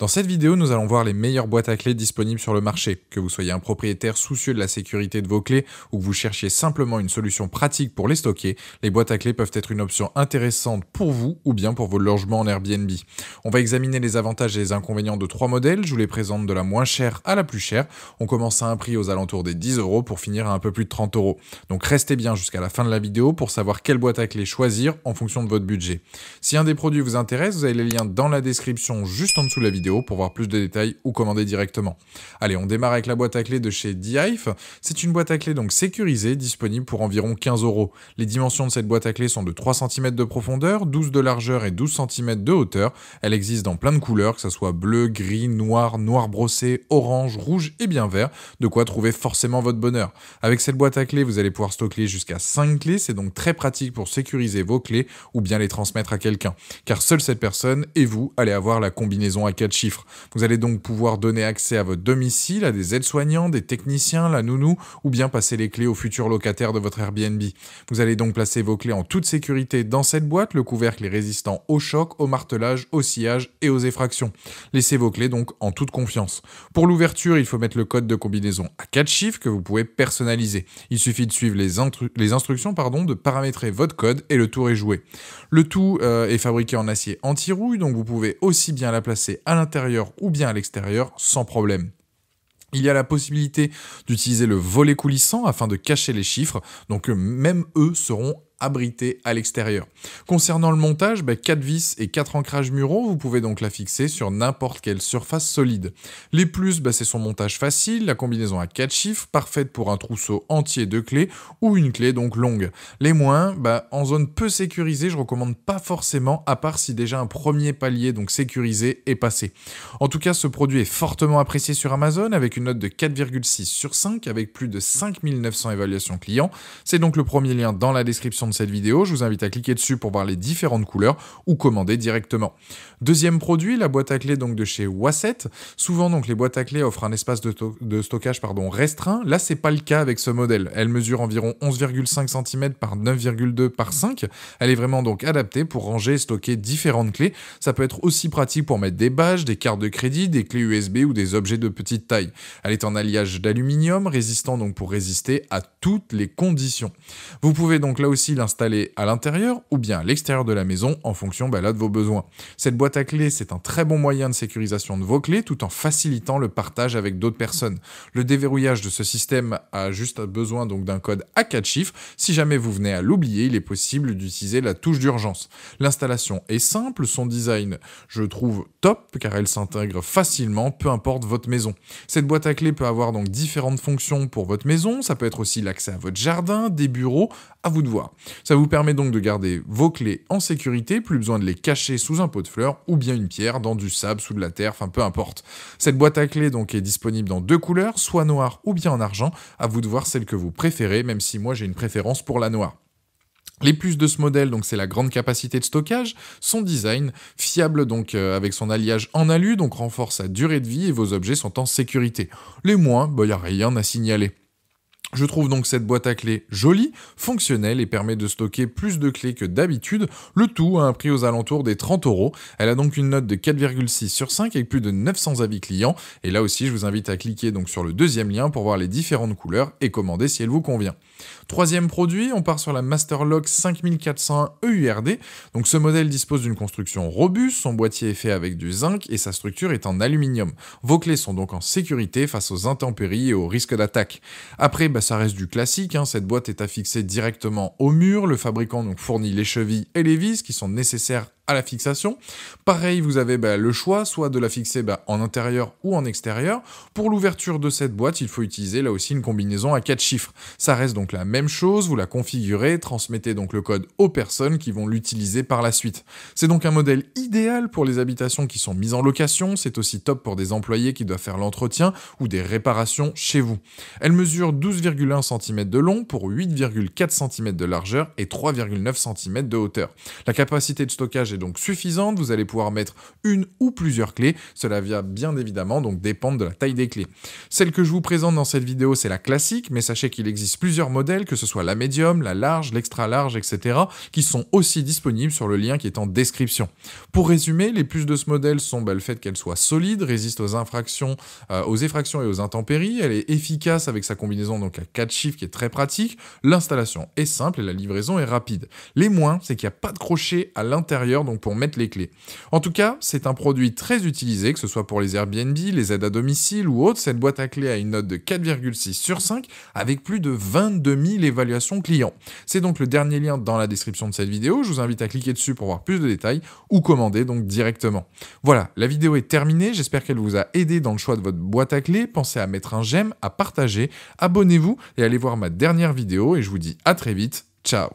Dans cette vidéo, nous allons voir les meilleures boîtes à clés disponibles sur le marché. Que vous soyez un propriétaire soucieux de la sécurité de vos clés ou que vous cherchiez simplement une solution pratique pour les stocker, les boîtes à clés peuvent être une option intéressante pour vous ou bien pour vos logements en Airbnb. On va examiner les avantages et les inconvénients de trois modèles. Je vous les présente de la moins chère à la plus chère. On commence à un prix aux alentours des 10 euros pour finir à un peu plus de 30 euros. Donc restez bien jusqu'à la fin de la vidéo pour savoir quelle boîte à clés choisir en fonction de votre budget. Si un des produits vous intéresse, vous avez les liens dans la description juste en dessous de la vidéo pour voir plus de détails ou commander directement. Allez, on démarre avec la boîte à clés de chez Dieif. C'est une boîte à clés donc sécurisée, disponible pour environ 15 euros. Les dimensions de cette boîte à clés sont de 3 cm de profondeur, 12 de largeur et 12 cm de hauteur. Elle existe dans plein de couleurs, que ce soit bleu, gris, noir, noir brossé, orange, rouge et bien vert, de quoi trouver forcément votre bonheur. Avec cette boîte à clés, vous allez pouvoir stocker jusqu'à 5 clés, c'est donc très pratique pour sécuriser vos clés ou bien les transmettre à quelqu'un, car seule cette personne et vous allez avoir la combinaison à clé. Vous allez donc pouvoir donner accès à votre domicile, à des aides-soignants, des techniciens, la nounou, ou bien passer les clés aux futurs locataires de votre Airbnb. Vous allez donc placer vos clés en toute sécurité dans cette boîte. Le couvercle est résistant au choc, au martelage, au sillage et aux effractions. Laissez vos clés donc en toute confiance. Pour l'ouverture, il faut mettre le code de combinaison à quatre chiffres que vous pouvez personnaliser. Il suffit de suivre les, instructions pardon, de paramétrer votre code et le tour est joué. Le tout euh, est fabriqué en acier anti-rouille, donc vous pouvez aussi bien la placer à l'intérieur ou bien à l'extérieur sans problème. Il y a la possibilité d'utiliser le volet coulissant afin de cacher les chiffres, donc euh, même eux seront abrité à l'extérieur. Concernant le montage, 4 ben, vis et 4 ancrages muraux, vous pouvez donc la fixer sur n'importe quelle surface solide. Les plus, ben, c'est son montage facile, la combinaison à 4 chiffres, parfaite pour un trousseau entier de clés ou une clé donc longue. Les moins, ben, en zone peu sécurisée, je recommande pas forcément, à part si déjà un premier palier donc sécurisé est passé. En tout cas, ce produit est fortement apprécié sur Amazon avec une note de 4,6 sur 5 avec plus de 5900 évaluations clients. C'est donc le premier lien dans la description cette vidéo, je vous invite à cliquer dessus pour voir les différentes couleurs ou commander directement. Deuxième produit, la boîte à clés donc de chez Waset. Souvent donc les boîtes à clés offrent un espace de, stockage pardon, restreint. Là, c'est pas le cas avec ce modèle. Elle mesure environ 11,5 cm par 9,2 par 5. Elle est vraiment donc adaptée pour ranger et stocker différentes clés. Ça peut être aussi pratique pour mettre des badges, des cartes de crédit, des clés USB ou des objets de petite taille. Elle est en alliage d'aluminium, résistant donc pour résister à toutes les conditions. Vous pouvez donc là aussi installé à l'intérieur ou bien à l'extérieur de la maison en fonction bah, là, de vos besoins. Cette boîte à clés, c'est un très bon moyen de sécurisation de vos clés tout en facilitant le partage avec d'autres personnes. Le déverrouillage de ce système a juste besoin donc d'un code à 4 chiffres. Si jamais vous venez à l'oublier, il est possible d'utiliser la touche d'urgence. L'installation est simple, son design, je trouve top car elle s'intègre facilement peu importe votre maison. Cette boîte à clés peut avoir donc différentes fonctions pour votre maison, ça peut être aussi l'accès à votre jardin, des bureaux, à vous de voir. Ça vous permet donc de garder vos clés en sécurité, plus besoin de les cacher sous un pot de fleurs ou bien une pierre, dans du sable, sous de la terre, enfin peu importe. Cette boîte à clés donc est disponible dans deux couleurs, soit noire ou bien en argent, à vous de voir celle que vous préférez, même si moi j'ai une préférence pour la noire. Les plus de ce modèle, donc c'est la grande capacité de stockage, son design, fiable donc euh, avec son alliage en alu, donc renforce sa durée de vie et vos objets sont en sécurité. Les moins, il bah, n'y a rien à signaler. Je trouve donc cette boîte à clés jolie, fonctionnelle et permet de stocker plus de clés que d'habitude, le tout à un prix aux alentours des 30 euros. Elle a donc une note de 4,6 sur 5 avec plus de 900 avis clients. Et là aussi, je vous invite à cliquer donc sur le deuxième lien pour voir les différentes couleurs et commander si elle vous convient. Troisième produit, on part sur la Masterlock 5401 EURD. Donc ce modèle dispose d'une construction robuste, son boîtier est fait avec du zinc et sa structure est en aluminium. Vos clés sont donc en sécurité face aux intempéries et aux risques d'attaque. Après, bah, bah, ça reste du classique. Hein. Cette boîte est affixée directement au mur. Le fabricant donc fournit les chevilles et les vis qui sont nécessaires la fixation. Pareil, vous avez bah, le choix soit de la fixer bah, en intérieur ou en extérieur. Pour l'ouverture de cette boîte, il faut utiliser là aussi une combinaison à quatre chiffres. Ça reste donc la même chose, vous la configurez, transmettez donc le code aux personnes qui vont l'utiliser par la suite. C'est donc un modèle idéal pour les habitations qui sont mises en location, c'est aussi top pour des employés qui doivent faire l'entretien ou des réparations chez vous. Elle mesure 12,1 cm de long pour 8,4 cm de largeur et 3,9 cm de hauteur. La capacité de stockage est donc suffisante, vous allez pouvoir mettre une ou plusieurs clés, cela vient bien évidemment donc dépendre de la taille des clés. Celle que je vous présente dans cette vidéo, c'est la classique, mais sachez qu'il existe plusieurs modèles, que ce soit la médium, la large, l'extra large, etc., qui sont aussi disponibles sur le lien qui est en description. Pour résumer, les plus de ce modèle sont bah, le fait qu'elle soit solide, résiste aux infractions, euh, aux effractions et aux intempéries, elle est efficace avec sa combinaison donc à quatre chiffres qui est très pratique, l'installation est simple et la livraison est rapide. Les moins, c'est qu'il n'y a pas de crochet à l'intérieur donc pour mettre les clés. En tout cas, c'est un produit très utilisé, que ce soit pour les Airbnb, les aides à domicile ou autres. Cette boîte à clés a une note de 4,6 sur 5 avec plus de 22 000 évaluations clients. C'est donc le dernier lien dans la description de cette vidéo. Je vous invite à cliquer dessus pour voir plus de détails ou commander donc directement. Voilà, la vidéo est terminée. J'espère qu'elle vous a aidé dans le choix de votre boîte à clés. Pensez à mettre un j'aime, à partager, abonnez-vous et allez voir ma dernière vidéo et je vous dis à très vite. Ciao